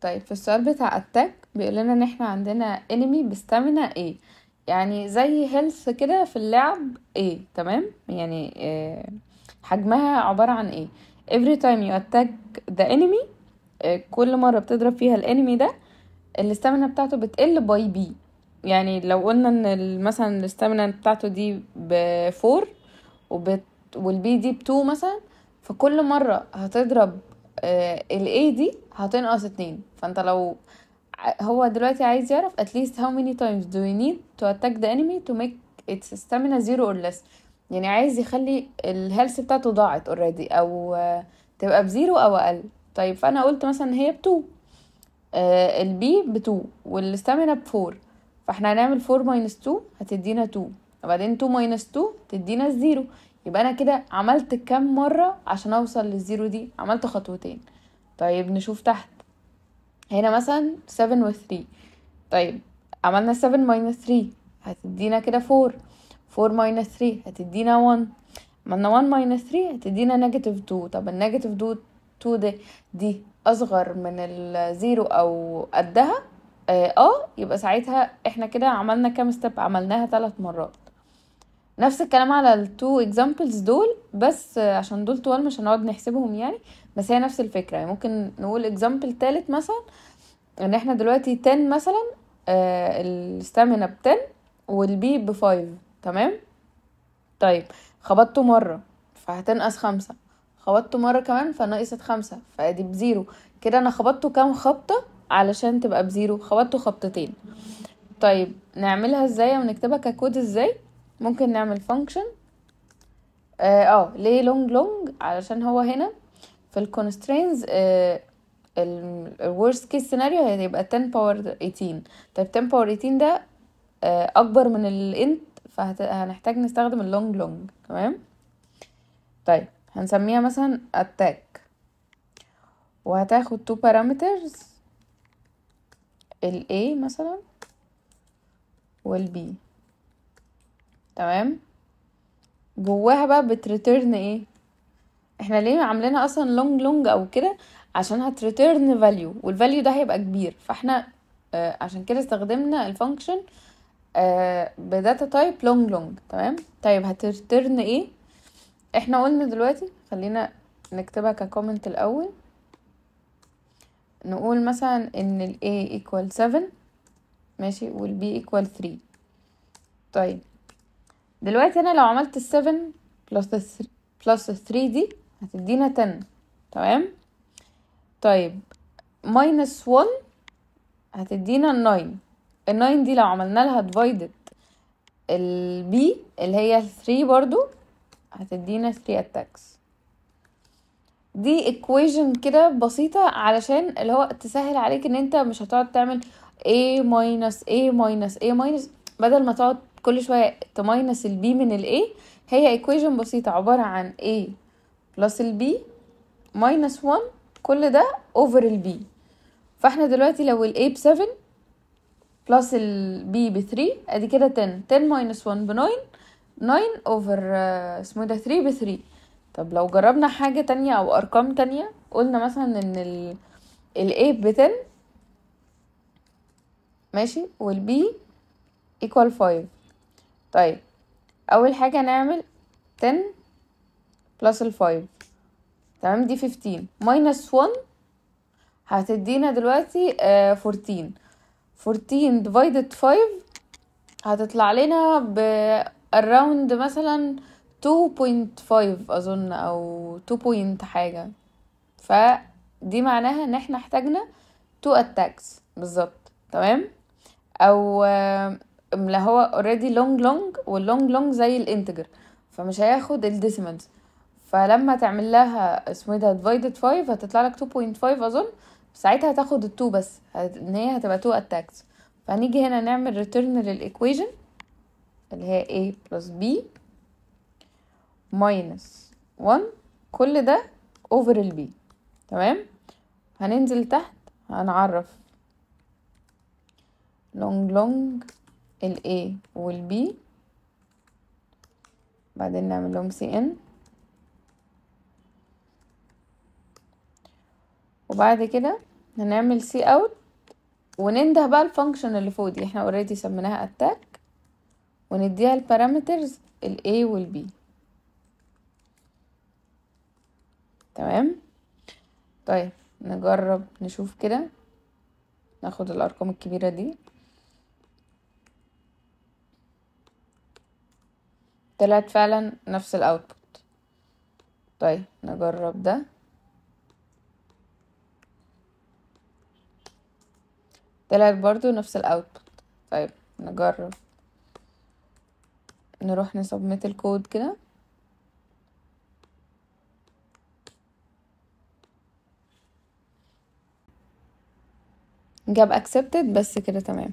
طيب في السؤال بتاع التاك بيقول لنا ان احنا عندنا انمي بستامنا ايه يعني زي هيلث كده في اللعب ايه تمام يعني إيه حجمها عبارة عن ايه every time you attack the enemy آه، كل مرة بتضرب فيها الانمي ده الاستامينا بتاعته بتقل باي بي يعني لو قلنا ان مثلا الاستامينا بتاعته دي بفور وبت والبي دي بتو مثلا فكل مرة هتضرب آه، الاي دي هتنقص اتنين فانت لو هو دلوقتي عايز يعرف at least how many times do you need to attack the enemy to make its stamina zero or less يعني عايز يخلي الهيلث بتاعته ضاعت already او آه، تبقى بزيرو او اقل طيب فانا قلت مثلا هي بتو آه البي بتو والستامينا بفور فاحنا هنعمل فور ماينس تو هتدينا تو وبعدين تو ماينس تو تدينا الزيرو يبقى انا كده عملت كام مره عشان اوصل للزيرو دي عملت خطوتين طيب نشوف تحت هنا مثلا 7 و 3 طيب عملنا 7 minus 3 هتدينا كده 4 4 minus 3 هتدينا 1 عملنا 1 minus 3 هتدينا نيجاتيف 2 طب النيجاتيف 2 2 دي دي اصغر من الزيرو او قدها آه،, اه يبقى ساعتها احنا كده عملنا كام ستيب عملناها ثلاث مرات نفس الكلام على التو اكزامبلز دول بس عشان دول طوال مش هنقعد نحسبهم يعني بس هي نفس الفكره يعني ممكن نقول اكزامبل تالت مثلا ان احنا دلوقتي 10 مثلا آه الستامينا ب 10 والبي ب 5 تمام طيب خبطته مره فهتنقص خمسة خبطته مرة كمان فنقصت خمسة فادي بزيرو كده انا خبطته كام خبطة علشان تبقى بزيرو خبطته خبطتين طيب نعملها ازاي ونكتبها ككود ازاي ممكن نعمل function آه،, اه ليه long long علشان هو هنا في ال constraints آه ال worst case scenario هيبقى 10 power 18 طيب 10 power 18 ده آه اكبر من ال int فهنحتاج نستخدم ال long long تمام طيب هنسميها مثلا attack وهتاخد two parameters ال A مثلا وال B تمام جواها بقى بتريتيرن ايه احنا ليه عاملينها اصلا لونج لونج او كده عشان هتريتيرن فاليو والفاليو ده هيبقى كبير فاحنا آه عشان كده استخدمنا الفانكشن آه بداتا تايب لونج لونج تمام طيب هتريتيرن ايه احنا قلنا دلوقتي خلينا نكتبها ككومنت الاول نقول مثلا ان ال a equal 7 ماشي وال b equal 3 طيب دلوقتي انا لو عملت السفن بلس بلس 3 دي هتدينا 10 تمام طيب ماينس 1 هتدينا 9 ال 9 دي لو عملنا لها ديفايدد البي اللي هي 3 برضو هتدينا 3 اتاكس دي اكويجن كده بسيطة علشان اللي هو تسهل عليك ان انت مش هتقعد تعمل a minus a minus a minus بدل ما تقعد كل شويه تماينس البي من الاي هي equation بسيطه عباره عن a بلس البي minus 1 كل ده اوفر البي فاحنا دلوقتي لو الاي ب 7 بلس البي ب 3 ادي كده 10 10 minus 1 ب 9 9 over آه، اسمه ده 3 ب 3 طب لو جربنا حاجة تانية او ارقام تانية قلنا مثلا ان ال الاي ب 10 ماشي والبي equal 5 طيب اول حاجة نعمل 10 plus 5 تمام دي 15 minus 1 هتدينا دلوقتي 14 آه، 14 divided 5 هتطلع لنا ب around مثلا 2.5 اظن او 2. point حاجة فدي معناها ان احنا احتاجنا 2 attacks بالظبط تمام او آه، اللي هو اوريدي لونج لونج واللونج لونج زي الانتجر فمش هياخد الديسيمالز فلما تعمل لها اسمه إيه ده ديفايدد 5 هتطلع لك 2.5 اظن ساعتها هتاخد ال2 بس ان هي هتبقى 2 اتاكس فهنيجي هنا نعمل ريتيرن للايكويشن اللي هي a plus b minus 1 كل ده over ال b تمام هننزل تحت هنعرف long long ال A وال B بعدين نعمل لهم CN وبعد كده هنعمل سي اوت وننده بقى الفانكشن اللي فوق دي احنا اوريدي سميناها اتاك ونديها البارامترز ال A وال B تمام طيب نجرب نشوف كده ناخد الارقام الكبيره دي طلعت فعلا نفس الاوتبوت طيب نجرب ده طلعت برضو نفس الاوتبوت طيب نجرب نروح نسبمت الكود كده جاب accepted بس كده تمام